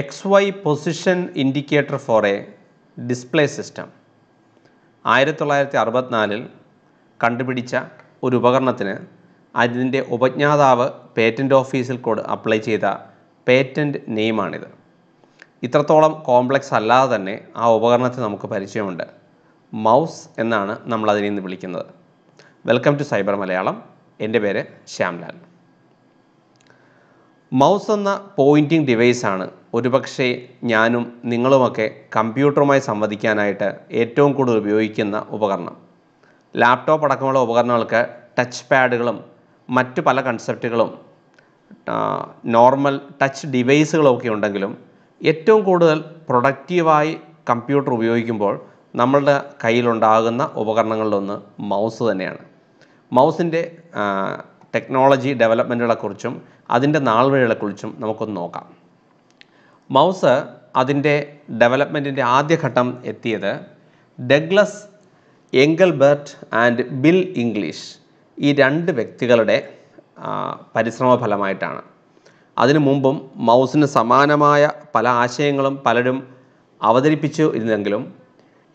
X Y position indicator for a display system ആയിരത്തി തൊള്ളായിരത്തി അറുപത്തിനാലിൽ കണ്ടുപിടിച്ച ഒരു ഉപകരണത്തിന് അതിൻ്റെ ഉപജ്ഞാതാവ് പേറ്റൻറ്റ് ഓഫീസിൽ കൂടെ അപ്ലൈ ചെയ്ത പേറ്റൻറ്റ് നെയിമാണിത് ഇത്രത്തോളം കോംപ്ലക്സ് അല്ലാതെ തന്നെ ആ ഉപകരണത്തിന് നമുക്ക് പരിചയമുണ്ട് മൗസ് എന്നാണ് നമ്മൾ അതിനെ ഇന്ന് വിളിക്കുന്നത് വെൽക്കം ടു സൈബർ മലയാളം എൻ്റെ പേര് ശ്യാംലാൽ മൗസ് എന്ന പോയിൻറ്റിംഗ് ഡിവൈസാണ് ഒരുപക്ഷെ ഞാനും നിങ്ങളുമൊക്കെ കമ്പ്യൂട്ടറുമായി സംവദിക്കാനായിട്ട് ഏറ്റവും കൂടുതൽ ഉപയോഗിക്കുന്ന ഉപകരണം ലാപ്ടോപ്പ് അടക്കമുള്ള ഉപകരണങ്ങൾക്ക് ടച്ച് പാഡുകളും മറ്റ് പല കൺസെപ്റ്റുകളും നോർമൽ ടച്ച് ഡിവൈസുകളൊക്കെ ഉണ്ടെങ്കിലും ഏറ്റവും കൂടുതൽ പ്രൊഡക്റ്റീവായി കമ്പ്യൂട്ടർ ഉപയോഗിക്കുമ്പോൾ നമ്മളുടെ കയ്യിലുണ്ടാകുന്ന ഉപകരണങ്ങളിലൊന്ന് മൗസ് തന്നെയാണ് മൗസിൻ്റെ ടെക്നോളജി ഡെവലപ്മെൻറ്റുകളെക്കുറിച്ചും അതിൻ്റെ നാൾവഴികളെക്കുറിച്ചും നമുക്കൊന്ന് നോക്കാം മൗസ് അതിൻ്റെ ഡെവലപ്മെൻറ്റിൻ്റെ ആദ്യഘട്ടം എത്തിയത് Douglas Engelbart and Bill English ഈ രണ്ട് വ്യക്തികളുടെ പരിശ്രമ ഫലമായിട്ടാണ് അതിനു മുമ്പും മൗസിന് സമാനമായ പല ആശയങ്ങളും പലരും അവതരിപ്പിച്ചു ഇരുന്നെങ്കിലും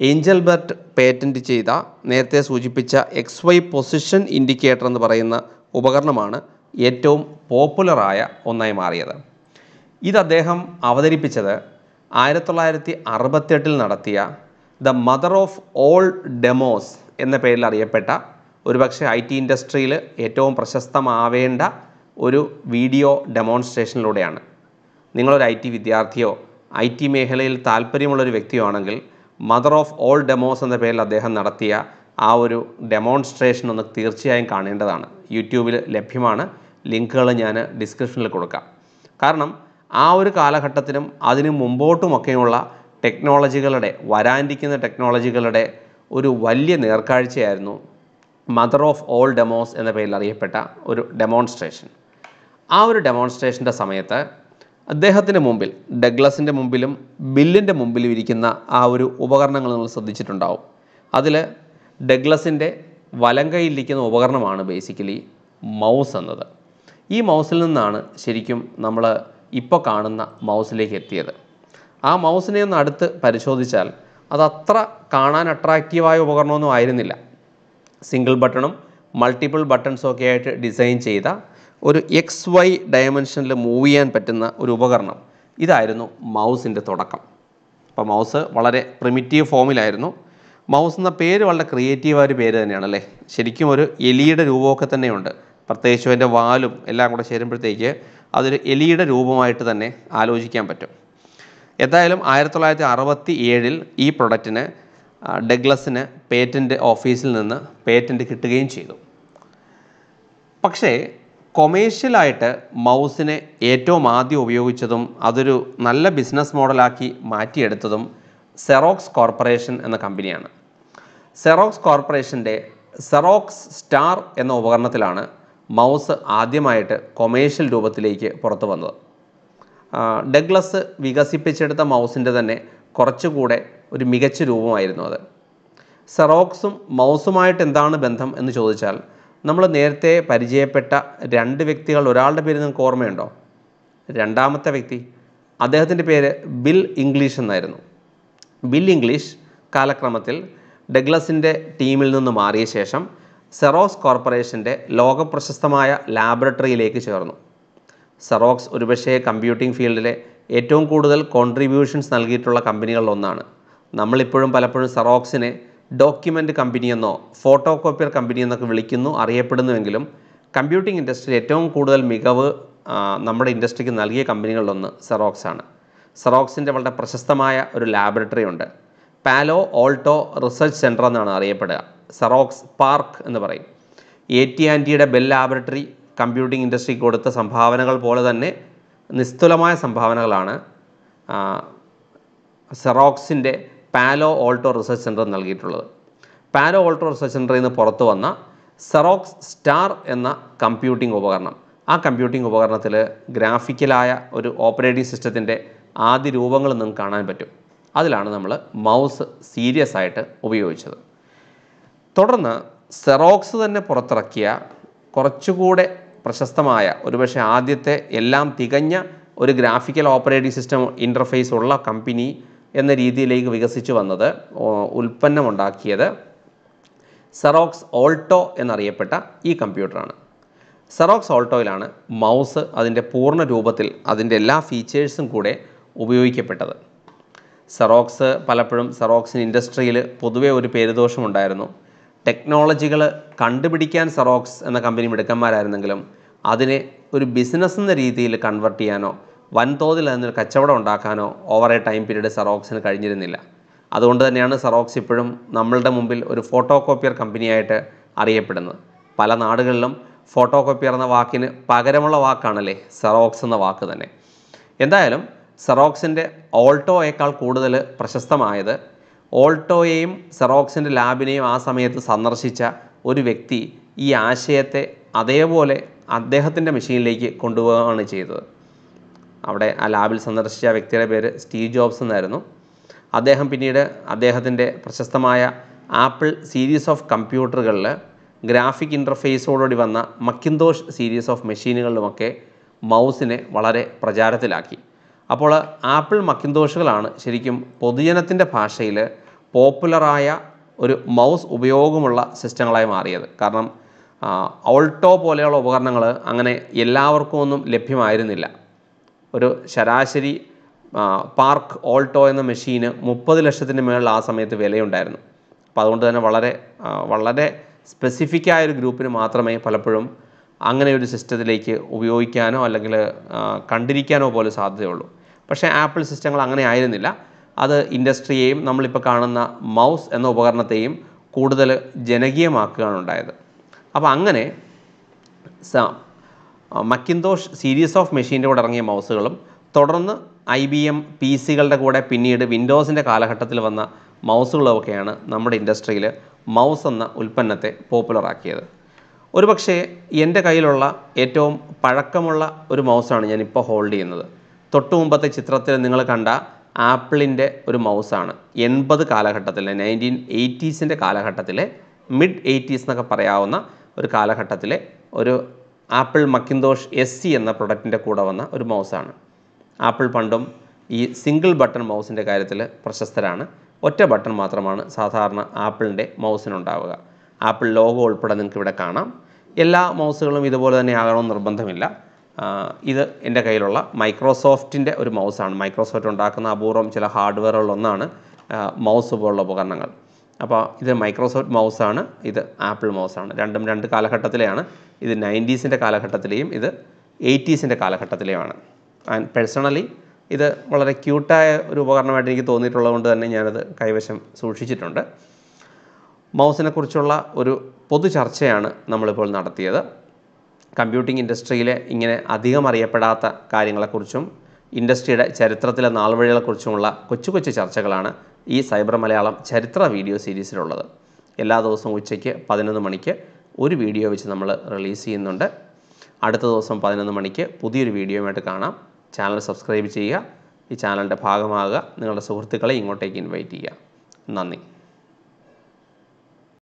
എഞ്ചൽബർട്ട് പേറ്റൻറ്റ് ചെയ്ത നേരത്തെ സൂചിപ്പിച്ച എക്സ് വൈ പൊസിഷൻ ഇൻഡിക്കേറ്റർ എന്ന് പറയുന്ന ഉപകരണമാണ് ഏറ്റവും പോപ്പുലറായ ഒന്നായി മാറിയത് ഇത് അദ്ദേഹം അവതരിപ്പിച്ചത് ആയിരത്തി തൊള്ളായിരത്തി അറുപത്തെട്ടിൽ നടത്തിയ the mother of all demos എന്ന പേരിൽ അറിയപ്പെട്ട ഒരുപക്ഷെ ഐ ടി ഇൻഡസ്ട്രിയിൽ ഏറ്റവും പ്രശസ്തമാവേണ്ട ഒരു വീഡിയോ ഡെമോൺസ്ട്രേഷനിലൂടെയാണ് നിങ്ങളൊരു ഐ ടി വിദ്യാർത്ഥിയോ ഐ ടി മേഖലയിൽ താല്പര്യമുള്ളൊരു വ്യക്തിയോ ആണെങ്കിൽ മദർ ഓഫ് ഓൾ ഡെമോസ് എന്ന പേരിൽ അദ്ദേഹം നടത്തിയ ആ ഒരു ഡെമോൺസ്ട്രേഷൻ ഒന്ന് തീർച്ചയായും കാണേണ്ടതാണ് യൂട്യൂബിൽ ലഭ്യമാണ് ലിങ്കുകൾ ഞാൻ ഡിസ്ക്രിപ്ഷനിൽ കൊടുക്കാം കാരണം ആ ഒരു കാലഘട്ടത്തിലും അതിനു മുമ്പോട്ടുമൊക്കെയുള്ള ടെക്നോളജികളുടെ വരാനിരിക്കുന്ന ടെക്നോളജികളുടെ ഒരു വലിയ നേർക്കാഴ്ചയായിരുന്നു മദർ ഓഫ് ഓൾ ഡെമോസ് എന്ന പേരിൽ അറിയപ്പെട്ട ഒരു ഡെമോൺസ്ട്രേഷൻ ആ ഒരു ഡെമോൺസ്ട്രേഷൻ്റെ സമയത്ത് അദ്ദേഹത്തിൻ്റെ മുമ്പിൽ ഡഗ്ലസിൻ്റെ മുമ്പിലും ബില്ലിൻ്റെ മുമ്പിലും ഇരിക്കുന്ന ആ ഒരു ഉപകരണങ്ങൾ നിങ്ങൾ ശ്രദ്ധിച്ചിട്ടുണ്ടാവും അതിൽ ഡഗ്ലസിൻ്റെ വലങ്കയിലിരിക്കുന്ന ഉപകരണമാണ് ബേസിക്കലി മൗസ് എന്നത് ഈ മൗസിൽ നിന്നാണ് ശരിക്കും നമ്മൾ ഇപ്പോൾ കാണുന്ന മൗസിലേക്ക് എത്തിയത് ആ മൗസിനെ ഒന്ന് അടുത്ത് പരിശോധിച്ചാൽ അത് അത്ര കാണാൻ അട്രാക്റ്റീവായ ഉപകരണമൊന്നും ആയിരുന്നില്ല സിംഗിൾ ബട്ടണും മൾട്ടിപ്പിൾ ബട്ടൺസും ഒക്കെ ആയിട്ട് ഡിസൈൻ ചെയ്ത ഒരു എക്സ് വൈ ഡയമെൻഷനിൽ മൂവ് ചെയ്യാൻ പറ്റുന്ന ഒരു ഉപകരണം ഇതായിരുന്നു മൗസിൻ്റെ തുടക്കം അപ്പോൾ മൗസ് വളരെ പ്രിമിറ്റീവ് ഫോമിലായിരുന്നു മൗസ് എന്ന പേര് വളരെ ക്രിയേറ്റീവായ ഒരു പേര് തന്നെയാണ് അല്ലേ ശരിക്കും ഒരു എലിയുടെ രൂപമൊക്കെ തന്നെയുണ്ട് പ്രത്യേകിച്ചും അതിൻ്റെ വാലും എല്ലാം കൂടെ ചേരുമ്പോഴത്തേക്ക് അതൊരു എലിയുടെ രൂപമായിട്ട് തന്നെ ആലോചിക്കാൻ പറ്റും എന്തായാലും ആയിരത്തി തൊള്ളായിരത്തി അറുപത്തി ഏഴിൽ ഈ പ്രൊഡക്റ്റിന് ഡെഗ്ലസിന് പേറ്റൻറ്റ് ഓഫീസിൽ നിന്ന് പേറ്റൻറ്റ് കിട്ടുകയും ചെയ്തു പക്ഷേ കൊമേഴ്ഷ്യലായിട്ട് മൗസിനെ ഏറ്റവും ആദ്യം ഉപയോഗിച്ചതും അതൊരു നല്ല ബിസിനസ് മോഡലാക്കി മാറ്റിയെടുത്തതും സെറോക്സ് കോർപ്പറേഷൻ എന്ന കമ്പനിയാണ് സെറോക്സ് കോർപ്പറേഷൻ്റെ സെറോക്സ് സ്റ്റാർ എന്ന ഉപകരണത്തിലാണ് മൗസ് ആദ്യമായിട്ട് കൊമേഴ്ഷ്യൽ രൂപത്തിലേക്ക് പുറത്തു വന്നത് ഡഗ്ലസ് വികസിപ്പിച്ചെടുത്ത മൗസിൻ്റെ തന്നെ കുറച്ചുകൂടെ ഒരു മികച്ച രൂപമായിരുന്നു അത് സെറോക്സും മൗസുമായിട്ട് എന്താണ് ബന്ധം എന്ന് ചോദിച്ചാൽ നമ്മൾ നേരത്തെ പരിചയപ്പെട്ട രണ്ട് വ്യക്തികൾ ഒരാളുടെ പേര് നിങ്ങൾക്ക് ഓർമ്മയുണ്ടോ രണ്ടാമത്തെ വ്യക്തി അദ്ദേഹത്തിൻ്റെ പേര് ബിൽ ഇംഗ്ലീഷ് എന്നായിരുന്നു ബിൽ ഇംഗ്ലീഷ് കാലക്രമത്തിൽ ഡഗ്ലസിൻ്റെ ടീമിൽ നിന്ന് മാറിയ ശേഷം സെറോക്സ് കോർപ്പറേഷൻ്റെ ലോകപ്രശസ്തമായ ലാബറട്ടറിയിലേക്ക് ചേർന്നു സെറോക്സ് ഒരുപക്ഷെ കമ്പ്യൂട്ടിംഗ് ഫീൽഡിലെ ഏറ്റവും കൂടുതൽ കോൺട്രിബ്യൂഷൻസ് നൽകിയിട്ടുള്ള കമ്പനികളിലൊന്നാണ് നമ്മളിപ്പോഴും പലപ്പോഴും സെറോക്സിനെ ഡോക്യുമെൻ്റ് കമ്പനിയെന്നോ ഫോട്ടോ കോപ്പിയർ കമ്പനി എന്നൊക്കെ വിളിക്കുന്നു അറിയപ്പെടുന്നുവെങ്കിലും കമ്പ്യൂട്ടിംഗ് ഇൻഡസ്ട്രിയിൽ ഏറ്റവും കൂടുതൽ മികവ് നമ്മുടെ ഇൻഡസ്ട്രിക്ക് നൽകിയ കമ്പനികളിലൊന്ന് സെറോക്സ് ആണ് സെറോക്സിൻ്റെ വളരെ പ്രശസ്തമായ ഒരു ലാബറട്ടറി ഉണ്ട് പാലോ ഓൾട്ടോ റിസർച്ച് സെൻറ്റർ എന്നാണ് അറിയപ്പെടുക സെറോക്സ് പാർക്ക് എന്ന് പറയും എ ടി ആൻറ്റിയുടെ ബെൽ ലാബറട്ടറി കമ്പ്യൂട്ടിംഗ് ഇൻഡസ്ട്രിക്ക് കൊടുത്ത സംഭാവനകൾ പോലെ തന്നെ നിസ്തുലമായ സംഭാവനകളാണ് സെറോക്സിൻ്റെ പാലോ ഓൾട്ടോ റിസർച്ച് സെൻറ്റർ നൽകിയിട്ടുള്ളത് പാലോ ഓൾട്ടോ റിസർച്ച് സെൻറ്ററിൽ നിന്ന് പുറത്തു വന്ന സെറോക്സ് സ്റ്റാർ എന്ന കമ്പ്യൂട്ടിംഗ് ഉപകരണം ആ കമ്പ്യൂട്ടിംഗ് ഉപകരണത്തിൽ ഗ്രാഫിക്കലായ ഒരു ഓപ്പറേറ്റിംഗ് സിസ്റ്റത്തിൻ്റെ ആദ്യ രൂപങ്ങൾ നിങ്ങൾക്ക് കാണാൻ പറ്റും അതിലാണ് നമ്മൾ മൗസ് സീരിയസ് ആയിട്ട് ഉപയോഗിച്ചത് തുടർന്ന് സെറോക്സ് തന്നെ പുറത്തിറക്കിയ കുറച്ചുകൂടെ പ്രശസ്തമായ ഒരുപക്ഷെ ആദ്യത്തെ എല്ലാം തികഞ്ഞ ഒരു ഗ്രാഫിക്കൽ ഓപ്പറേറ്റിംഗ് സിസ്റ്റം ഇൻ്റർഫേസ് ഉള്ള കമ്പനി എന്ന രീതിയിലേക്ക് വികസിച്ചു വന്നത് ഉൽപ്പന്നമുണ്ടാക്കിയത് സെറോക്സ് ഓൾട്ടോ എന്നറിയപ്പെട്ട ഈ കമ്പ്യൂട്ടറാണ് സെറോക്സ് ഓൾട്ടോയിലാണ് മൗസ് അതിൻ്റെ പൂർണ്ണ രൂപത്തിൽ അതിൻ്റെ എല്ലാ ഫീച്ചേഴ്സും കൂടെ ഉപയോഗിക്കപ്പെട്ടത് സെറോക്സ് പലപ്പോഴും സെറോക്സിന് ഇൻഡസ്ട്രിയിൽ പൊതുവേ ഒരു പേരുദോഷമുണ്ടായിരുന്നു ടെക്നോളജികൾ കണ്ടുപിടിക്കാൻ സെറോക്സ് എന്ന കമ്പനി മിടുക്കന്മാരായിരുന്നെങ്കിലും അതിനെ ഒരു ബിസിനസ് എന്ന രീതിയിൽ കൺവെർട്ട് ചെയ്യാനോ വൻതോതിൽ അതിനൊരു കച്ചവടം ഉണ്ടാക്കാനോ ഓവർ എ ടൈം പീരീഡ് സെറോക്സിന് കഴിഞ്ഞിരുന്നില്ല അതുകൊണ്ട് തന്നെയാണ് സെറോക്സ് ഇപ്പോഴും നമ്മളുടെ മുമ്പിൽ ഒരു ഫോട്ടോ കോപ്പിയർ കമ്പനിയായിട്ട് അറിയപ്പെടുന്നത് പല നാടുകളിലും ഫോട്ടോ കോപ്പിയർ എന്ന വാക്കിന് പകരമുള്ള വാക്കാണല്ലേ സെറോക്സ് എന്ന വാക്ക് തന്നെ എന്തായാലും സെറോക്സിൻ്റെ ഓൾട്ടോയേക്കാൾ കൂടുതൽ പ്രശസ്തമായത് ഓൾട്ടോയെയും സെറോക്സിൻ്റെ ലാബിനെയും ആ സമയത്ത് സന്ദർശിച്ച ഒരു വ്യക്തി ഈ ആശയത്തെ അതേപോലെ അദ്ദേഹത്തിൻ്റെ മെഷീനിലേക്ക് കൊണ്ടുപോവുകയാണ് ചെയ്തത് അവിടെ ആ ലാബിൽ സന്ദർശിച്ച വ്യക്തിയുടെ പേര് സ്റ്റീവ് ജോബ്സ് എന്നായിരുന്നു അദ്ദേഹം പിന്നീട് അദ്ദേഹത്തിൻ്റെ പ്രശസ്തമായ ആപ്പിൾ സീരീസ് ഓഫ് കമ്പ്യൂട്ടറുകളിൽ ഗ്രാഫിക് ഇൻ്റർഫേസോടുകൂടി വന്ന മക്കിന്തോഷ് സീരീസ് ഓഫ് മെഷീനുകളിലുമൊക്കെ മൗസിനെ വളരെ പ്രചാരത്തിലാക്കി അപ്പോൾ ആപ്പിൾ മക്കിന്തോഷുകളാണ് ശരിക്കും പൊതുജനത്തിൻ്റെ ഭാഷയിൽ പോപ്പുലറായ ഒരു മൗസ് ഉപയോഗമുള്ള സിസ്റ്റങ്ങളായി മാറിയത് കാരണം ഓൾട്ടോ പോലെയുള്ള ഉപകരണങ്ങൾ അങ്ങനെ എല്ലാവർക്കും ഒന്നും ലഭ്യമായിരുന്നില്ല ഒരു ശരാശരി പാർക്ക് ഓൾട്ടോ എന്ന മെഷീന് മുപ്പത് ലക്ഷത്തിൻ്റെ മേളിൽ ആ സമയത്ത് വിലയുണ്ടായിരുന്നു അപ്പോൾ അതുകൊണ്ട് തന്നെ വളരെ വളരെ സ്പെസിഫിക്കായ ഒരു ഗ്രൂപ്പിന് മാത്രമേ പലപ്പോഴും അങ്ങനെ ഒരു സിസ്റ്റത്തിലേക്ക് ഉപയോഗിക്കാനോ അല്ലെങ്കിൽ കണ്ടിരിക്കാനോ പോലും സാധ്യതയുള്ളൂ പക്ഷേ ആപ്പിൾ സിസ്റ്റങ്ങൾ അങ്ങനെ ആയിരുന്നില്ല അത് ഇൻഡസ്ട്രിയെയും നമ്മളിപ്പോൾ കാണുന്ന മൗസ് എന്ന ഉപകരണത്തെയും കൂടുതൽ ജനകീയമാക്കുകയാണ് ഉണ്ടായത് അപ്പോൾ അങ്ങനെ മക്കിന്തോഷ് സീരീസ് ഓഫ് മെഷീൻ്റെ കൂടെ ഇറങ്ങിയ മൗസുകളും തുടർന്ന് ഐ ബി എം പി സികളുടെ കൂടെ പിന്നീട് വിൻഡോസിൻ്റെ കാലഘട്ടത്തിൽ വന്ന മൗസുകളൊക്കെയാണ് നമ്മുടെ ഇൻഡസ്ട്രിയിൽ മൗസ് എന്ന ഉൽപ്പന്നത്തെ പോപ്പുലറാക്കിയത് ഒരുപക്ഷേ എൻ്റെ കയ്യിലുള്ള ഏറ്റവും പഴക്കമുള്ള ഒരു മൗസാണ് ഞാനിപ്പോൾ ഹോൾഡ് ചെയ്യുന്നത് തൊട്ടു മുമ്പത്തെ ചിത്രത്തിൽ നിങ്ങൾ കണ്ട ആപ്പിളിൻ്റെ ഒരു മൗസാണ് എൺപത് കാലഘട്ടത്തിലെ നയൻറ്റീൻ എയ്റ്റീസിൻ്റെ കാലഘട്ടത്തിലെ മിഡ് എയ്റ്റീസ് എന്നൊക്കെ പറയാവുന്ന ഒരു കാലഘട്ടത്തിലെ ഒരു ആപ്പിൾ മക്കിന്തോഷ് എസ് സി എന്ന പ്രൊഡക്റ്റിൻ്റെ കൂടെ വന്ന ഒരു മൗസാണ് ആപ്പിൾ പണ്ടും ഈ സിംഗിൾ ബട്ടൺ മൗസിൻ്റെ കാര്യത്തിൽ പ്രശസ്തരാണ് ഒറ്റ ബട്ടൺ മാത്രമാണ് സാധാരണ ആപ്പിളിൻ്റെ മൗസിനുണ്ടാവുക ആപ്പിൾ ലോഗോ ഉൾപ്പെടെ നിങ്ങൾക്ക് ഇവിടെ കാണാം എല്ലാ മൗസുകളും ഇതുപോലെ തന്നെ ആകണമെന്ന് നിർബന്ധമില്ല ഇത് എൻ്റെ കയ്യിലുള്ള മൈക്രോസോഫ്റ്റിൻ്റെ ഒരു മൗസാണ് മൈക്രോസോഫ്റ്റ് ഉണ്ടാക്കുന്ന അപൂർവം ചില ഹാർഡ്വെയറുകളിലൊന്നാണ് മൗസ് പോലുള്ള ഉപകരണങ്ങൾ അപ്പോൾ ഇത് മൈക്രോസോഫ്റ്റ് മൗസാണ് ഇത് ആപ്പിൾ മൗസാണ് രണ്ടും രണ്ട് കാലഘട്ടത്തിലെയാണ് ഇത് നയൻറ്റീസിൻ്റെ കാലഘട്ടത്തിലെയും ഇത് എയ്റ്റീസിൻ്റെ കാലഘട്ടത്തിലെയുമാണ് ആൻഡ് പേഴ്സണലി ഇത് വളരെ ക്യൂട്ടായ ഒരു ഉപകരണമായിട്ട് എനിക്ക് തോന്നിയിട്ടുള്ളത് കൊണ്ട് തന്നെ ഞാനത് കൈവശം സൂക്ഷിച്ചിട്ടുണ്ട് മൗസിനെ കുറിച്ചുള്ള ഒരു പൊതു ചർച്ചയാണ് നമ്മളിപ്പോൾ നടത്തിയത് കമ്പ്യൂട്ടിംഗ് ഇൻഡസ്ട്രിയിലെ ഇങ്ങനെ അധികം അറിയപ്പെടാത്ത കാര്യങ്ങളെക്കുറിച്ചും ഇൻഡസ്ട്രിയുടെ ചരിത്രത്തിലെ നാൾവഴികളെക്കുറിച്ചുമുള്ള കൊച്ചു കൊച്ചു ചർച്ചകളാണ് ഈ സൈബർ മലയാളം ചരിത്ര വീഡിയോ സീരീസിലുള്ളത് എല്ലാ ദിവസവും ഉച്ചയ്ക്ക് പതിനൊന്ന് മണിക്ക് ഒരു വീഡിയോ വെച്ച് നമ്മൾ റിലീസ് ചെയ്യുന്നുണ്ട് അടുത്ത ദിവസം പതിനൊന്ന് മണിക്ക് പുതിയൊരു വീഡിയോയുമായിട്ട് കാണാം ചാനൽ സബ്സ്ക്രൈബ് ചെയ്യുക ഈ ചാനലിൻ്റെ ഭാഗമാകുക നിങ്ങളുടെ സുഹൃത്തുക്കളെ ഇങ്ങോട്ടേക്ക് ഇൻവൈറ്റ് ചെയ്യുക നന്ദി